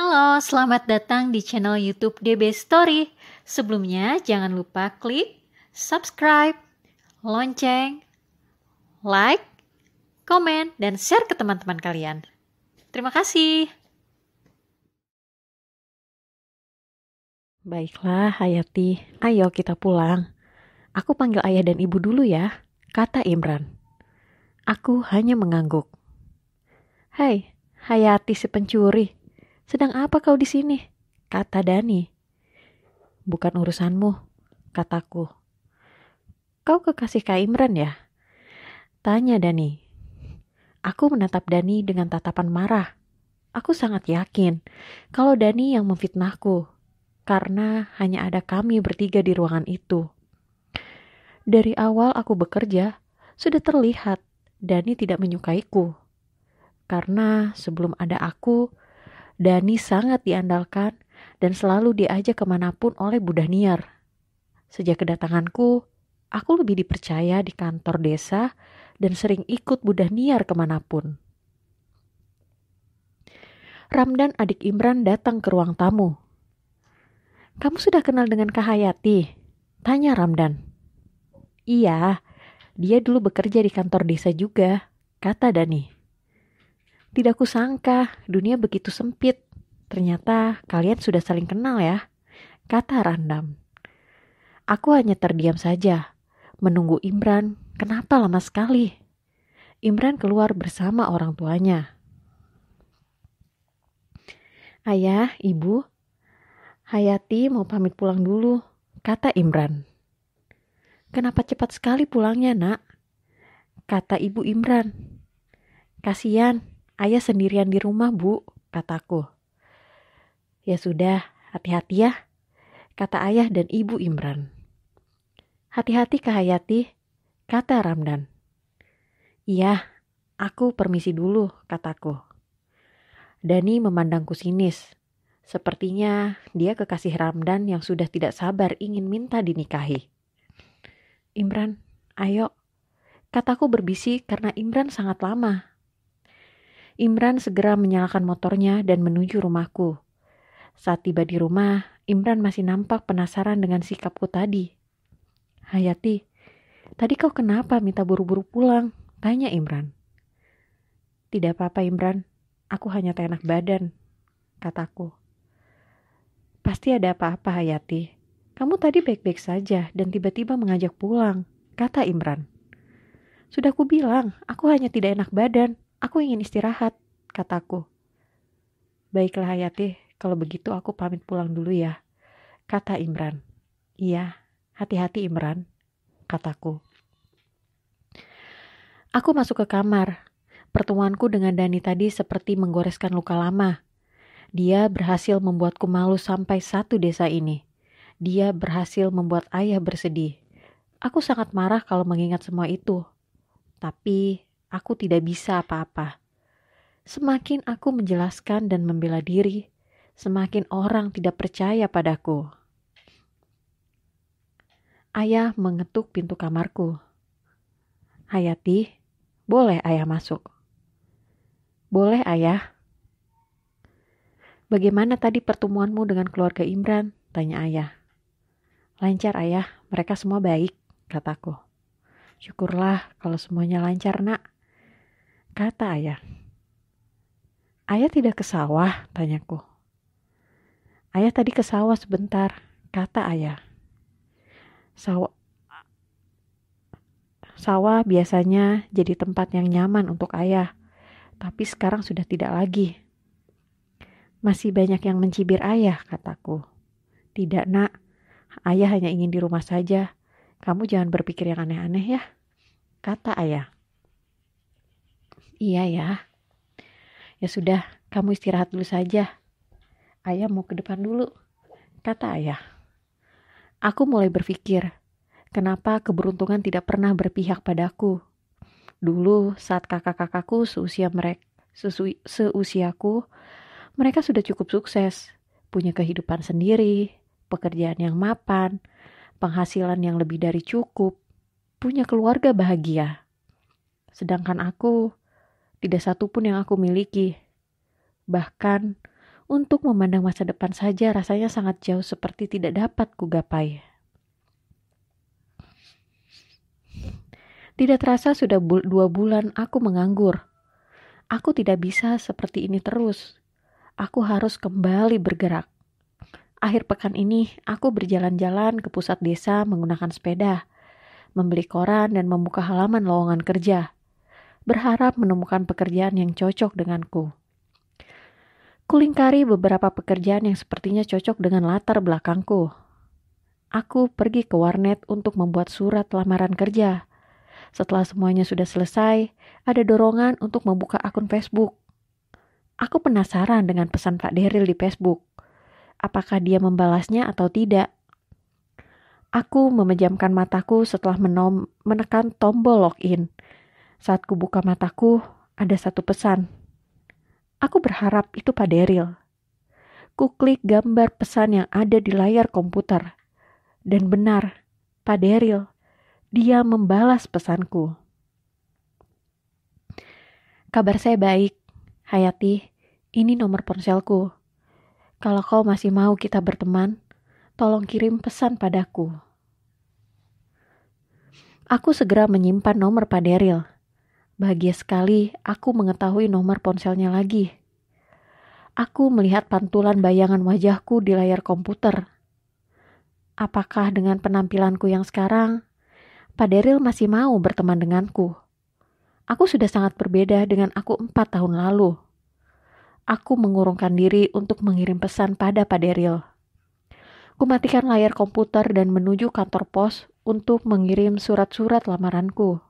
Halo, selamat datang di channel YouTube DB Story. Sebelumnya, jangan lupa klik subscribe, lonceng, like, komen, dan share ke teman-teman kalian. Terima kasih. Baiklah, Hayati, ayo kita pulang. Aku panggil ayah dan ibu dulu ya, kata Imran. Aku hanya mengangguk. Hai, Hayati si pencuri, sedang apa kau di sini? Kata Dani. Bukan urusanmu, kataku. Kau kekasih Kak Imran ya? Tanya Dani. Aku menatap Dani dengan tatapan marah. Aku sangat yakin kalau Dani yang memfitnahku karena hanya ada kami bertiga di ruangan itu. Dari awal aku bekerja, sudah terlihat Dani tidak menyukaiku. Karena sebelum ada aku, Dani sangat diandalkan dan selalu diajak kemanapun oleh Bu Daniar. Sejak kedatanganku, aku lebih dipercaya di kantor desa dan sering ikut Bu Daniar kemanapun. Ramdan adik Imran datang ke ruang tamu. Kamu sudah kenal dengan Kak Hayati? Tanya Ramdan. Iya, dia dulu bekerja di kantor desa juga, kata Dani. Tidak kusangka dunia begitu sempit. Ternyata kalian sudah saling kenal ya, kata Randam. Aku hanya terdiam saja, menunggu Imran. Kenapa lama sekali? Imran keluar bersama orang tuanya. Ayah, ibu, Hayati mau pamit pulang dulu, kata Imran. Kenapa cepat sekali pulangnya, nak? Kata ibu Imran. Kasian, Ayah sendirian di rumah, Bu, kataku. Ya sudah, hati-hati ya, kata ayah dan ibu Imran. Hati-hati Hayati, kata Ramdan. Iya, aku permisi dulu, kataku. Dani memandangku sinis. Sepertinya dia kekasih Ramdan yang sudah tidak sabar ingin minta dinikahi. Imran, ayo. Kataku berbisik karena Imran sangat lama Imran segera menyalakan motornya dan menuju rumahku. Saat tiba di rumah, Imran masih nampak penasaran dengan sikapku tadi. Hayati, tadi kau kenapa minta buru-buru pulang? Tanya Imran. Tidak apa-apa Imran, aku hanya tenak enak badan, kataku. Pasti ada apa-apa Hayati. Kamu tadi baik-baik saja dan tiba-tiba mengajak pulang, kata Imran. Sudah ku bilang, aku hanya tidak enak badan. Aku ingin istirahat, kataku. Baiklah Hayati, kalau begitu aku pamit pulang dulu ya, kata Imran. Iya, hati-hati Imran, kataku. Aku masuk ke kamar. Pertemuanku dengan Dani tadi seperti menggoreskan luka lama. Dia berhasil membuatku malu sampai satu desa ini. Dia berhasil membuat ayah bersedih. Aku sangat marah kalau mengingat semua itu. Tapi Aku tidak bisa apa-apa. Semakin aku menjelaskan dan membela diri, semakin orang tidak percaya padaku. Ayah mengetuk pintu kamarku. Hayati, boleh ayah masuk? Boleh ayah. Bagaimana tadi pertemuanmu dengan keluarga Imran? Tanya ayah. Lancar ayah, mereka semua baik, kataku. Syukurlah kalau semuanya lancar nak. Kata ayah. Ayah tidak ke sawah, tanyaku. Ayah tadi ke sawah sebentar, kata ayah. Sawah, sawah biasanya jadi tempat yang nyaman untuk ayah, tapi sekarang sudah tidak lagi. Masih banyak yang mencibir ayah, kataku. Tidak, nak. Ayah hanya ingin di rumah saja. Kamu jangan berpikir yang aneh-aneh ya, kata ayah. Iya ya. Ya sudah, kamu istirahat dulu saja. Ayah mau ke depan dulu, kata ayah. Aku mulai berpikir, kenapa keberuntungan tidak pernah berpihak padaku. Dulu saat kakak-kakakku seusia mereka, sesui, seusiaku, mereka sudah cukup sukses, punya kehidupan sendiri, pekerjaan yang mapan, penghasilan yang lebih dari cukup, punya keluarga bahagia. Sedangkan aku tidak satu pun yang aku miliki. Bahkan, untuk memandang masa depan saja rasanya sangat jauh seperti tidak dapat kugapai. Tidak terasa sudah bul dua bulan aku menganggur. Aku tidak bisa seperti ini terus. Aku harus kembali bergerak. Akhir pekan ini, aku berjalan-jalan ke pusat desa menggunakan sepeda, membeli koran dan membuka halaman lowongan kerja berharap menemukan pekerjaan yang cocok denganku. Kulingkari beberapa pekerjaan yang sepertinya cocok dengan latar belakangku. Aku pergi ke warnet untuk membuat surat lamaran kerja. Setelah semuanya sudah selesai, ada dorongan untuk membuka akun Facebook. Aku penasaran dengan pesan Pak Deril di Facebook. Apakah dia membalasnya atau tidak? Aku memejamkan mataku setelah menom- menekan tombol login. Saat kubuka mataku, ada satu pesan. Aku berharap itu Pak Ku Kuklik gambar pesan yang ada di layar komputer. Dan benar, Pak Deril, dia membalas pesanku. Kabar saya baik, Hayati. Ini nomor ponselku. Kalau kau masih mau kita berteman, tolong kirim pesan padaku. Aku segera menyimpan nomor Pak Deril. Bahagia sekali aku mengetahui nomor ponselnya lagi. Aku melihat pantulan bayangan wajahku di layar komputer. Apakah dengan penampilanku yang sekarang, Pak Deril masih mau berteman denganku? Aku sudah sangat berbeda dengan aku empat tahun lalu. Aku mengurungkan diri untuk mengirim pesan pada Pak Deril. Kumatikan layar komputer dan menuju kantor pos untuk mengirim surat-surat lamaranku.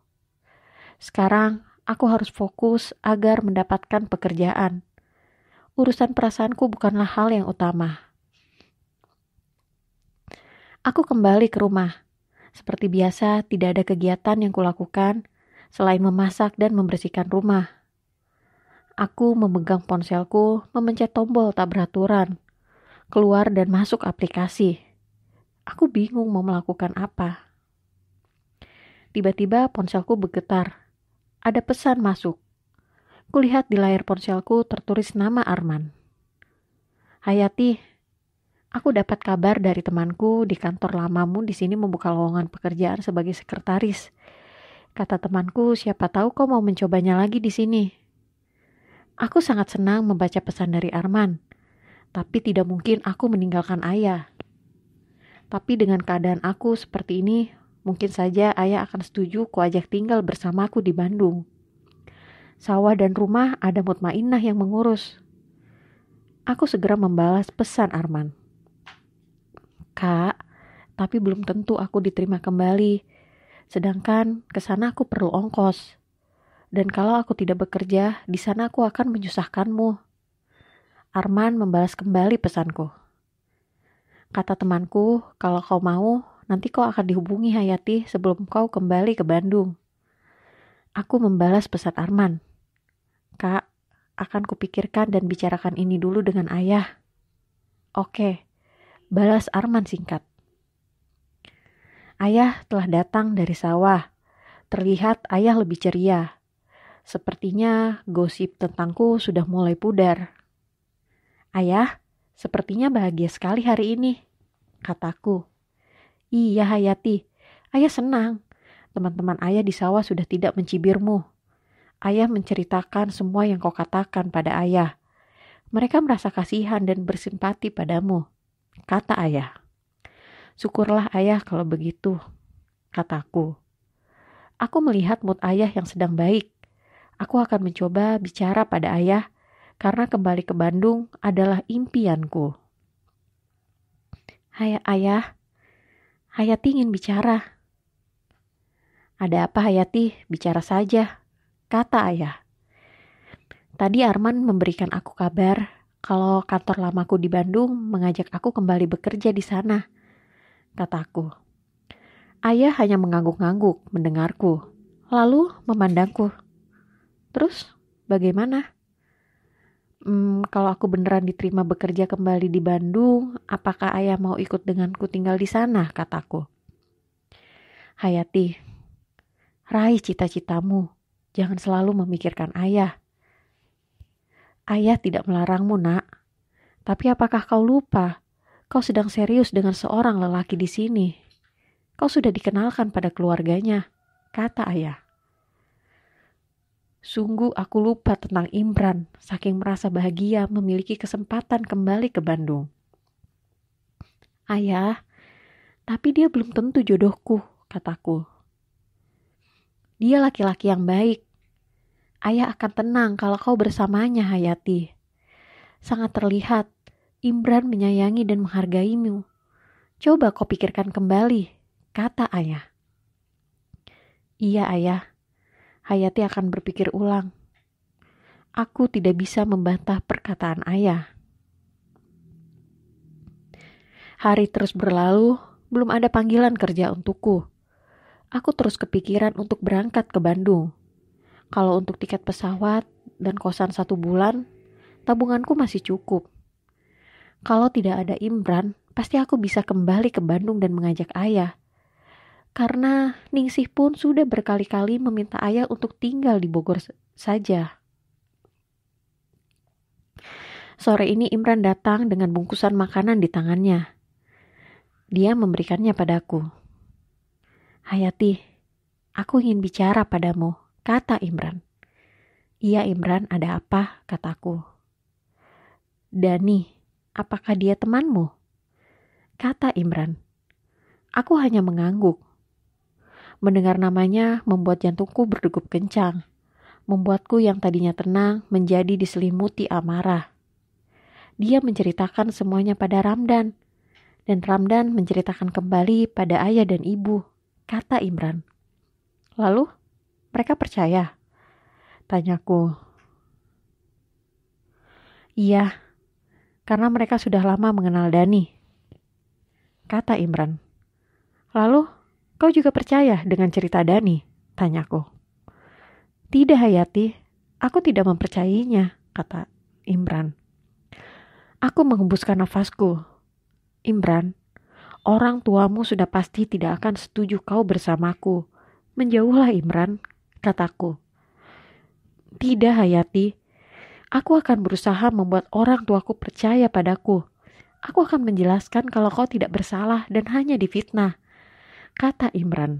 Sekarang aku harus fokus agar mendapatkan pekerjaan. Urusan perasaanku bukanlah hal yang utama. Aku kembali ke rumah. Seperti biasa, tidak ada kegiatan yang kulakukan selain memasak dan membersihkan rumah. Aku memegang ponselku, memencet tombol tak beraturan, keluar dan masuk aplikasi. Aku bingung mau melakukan apa. Tiba-tiba ponselku bergetar ada pesan masuk. Kulihat di layar ponselku tertulis nama Arman. Hayati, aku dapat kabar dari temanku di kantor lamamu di sini membuka lowongan pekerjaan sebagai sekretaris. Kata temanku, siapa tahu kau mau mencobanya lagi di sini. Aku sangat senang membaca pesan dari Arman, tapi tidak mungkin aku meninggalkan ayah. Tapi dengan keadaan aku seperti ini, Mungkin saja ayah akan setuju ku ajak tinggal bersamaku di Bandung. Sawah dan rumah ada mutmainah yang mengurus. Aku segera membalas pesan Arman. Kak, tapi belum tentu aku diterima kembali. Sedangkan ke sana aku perlu ongkos. Dan kalau aku tidak bekerja, di sana aku akan menyusahkanmu. Arman membalas kembali pesanku. Kata temanku, kalau kau mau, Nanti kau akan dihubungi Hayati sebelum kau kembali ke Bandung. Aku membalas pesan Arman. Kak, akan kupikirkan dan bicarakan ini dulu dengan ayah. Oke, balas Arman singkat. Ayah telah datang dari sawah. Terlihat ayah lebih ceria. Sepertinya gosip tentangku sudah mulai pudar. Ayah, sepertinya bahagia sekali hari ini, kataku. Iya Hayati, ayah senang. Teman-teman ayah di sawah sudah tidak mencibirmu. Ayah menceritakan semua yang kau katakan pada ayah. Mereka merasa kasihan dan bersimpati padamu, kata ayah. Syukurlah ayah kalau begitu, kataku. Aku melihat mood ayah yang sedang baik. Aku akan mencoba bicara pada ayah karena kembali ke Bandung adalah impianku. Hai ayah, Hayati ingin bicara. Ada apa Hayati? Bicara saja, kata ayah. Tadi Arman memberikan aku kabar kalau kantor lamaku di Bandung mengajak aku kembali bekerja di sana, kataku. Ayah hanya mengangguk-angguk mendengarku, lalu memandangku. Terus bagaimana? hmm, kalau aku beneran diterima bekerja kembali di Bandung, apakah ayah mau ikut denganku tinggal di sana? Kataku. Hayati, raih cita-citamu. Jangan selalu memikirkan ayah. Ayah tidak melarangmu, nak. Tapi apakah kau lupa? Kau sedang serius dengan seorang lelaki di sini. Kau sudah dikenalkan pada keluarganya, kata ayah. Sungguh aku lupa tentang Imran, saking merasa bahagia memiliki kesempatan kembali ke Bandung. Ayah, tapi dia belum tentu jodohku, kataku. Dia laki-laki yang baik. Ayah akan tenang kalau kau bersamanya, Hayati. Sangat terlihat, Imran menyayangi dan menghargaimu. Coba kau pikirkan kembali, kata ayah. Iya, ayah. Hayati akan berpikir ulang. Aku tidak bisa membantah perkataan ayah. Hari terus berlalu, belum ada panggilan kerja untukku. Aku terus kepikiran untuk berangkat ke Bandung. Kalau untuk tiket pesawat dan kosan satu bulan, tabunganku masih cukup. Kalau tidak ada Imran, pasti aku bisa kembali ke Bandung dan mengajak ayah – karena Ningsih pun sudah berkali-kali meminta ayah untuk tinggal di Bogor saja. Sore ini Imran datang dengan bungkusan makanan di tangannya. Dia memberikannya padaku. Hayati, aku ingin bicara padamu, kata Imran. Iya Imran, ada apa? kataku. Dani, apakah dia temanmu? Kata Imran. Aku hanya mengangguk. Mendengar namanya membuat jantungku berdegup kencang. Membuatku yang tadinya tenang menjadi diselimuti amarah. Dia menceritakan semuanya pada Ramdan. Dan Ramdan menceritakan kembali pada ayah dan ibu, kata Imran. Lalu, mereka percaya? Tanyaku. Iya, karena mereka sudah lama mengenal Dani. Kata Imran. Lalu, Kau juga percaya dengan cerita Dani? Tanyaku. Tidak Hayati, aku tidak mempercayainya, kata Imran. Aku menghembuskan nafasku. Imran, orang tuamu sudah pasti tidak akan setuju kau bersamaku. Menjauhlah Imran, kataku. Tidak Hayati, aku akan berusaha membuat orang tuaku percaya padaku. Aku akan menjelaskan kalau kau tidak bersalah dan hanya difitnah. Kata Imran.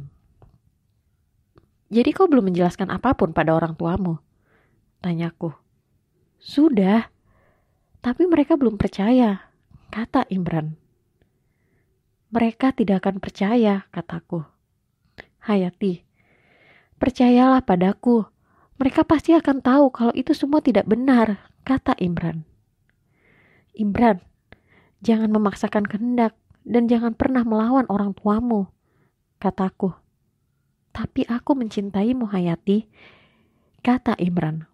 Jadi kau belum menjelaskan apapun pada orang tuamu? Tanyaku. Sudah, tapi mereka belum percaya, kata Imran. Mereka tidak akan percaya, kataku. Hayati, percayalah padaku. Mereka pasti akan tahu kalau itu semua tidak benar, kata Imran. Imran, jangan memaksakan kehendak dan jangan pernah melawan orang tuamu, kataku. Tapi aku mencintaimu Hayati, kata Imran.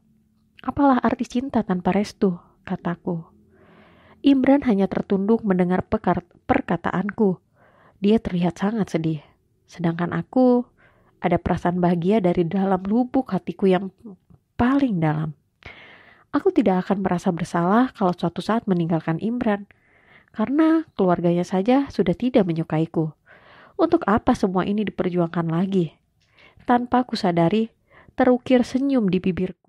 Apalah arti cinta tanpa restu, kataku. Imran hanya tertunduk mendengar perkataanku. Dia terlihat sangat sedih. Sedangkan aku ada perasaan bahagia dari dalam lubuk hatiku yang paling dalam. Aku tidak akan merasa bersalah kalau suatu saat meninggalkan Imran, karena keluarganya saja sudah tidak menyukaiku. Untuk apa semua ini diperjuangkan lagi? Tanpa kusadari, terukir senyum di bibirku.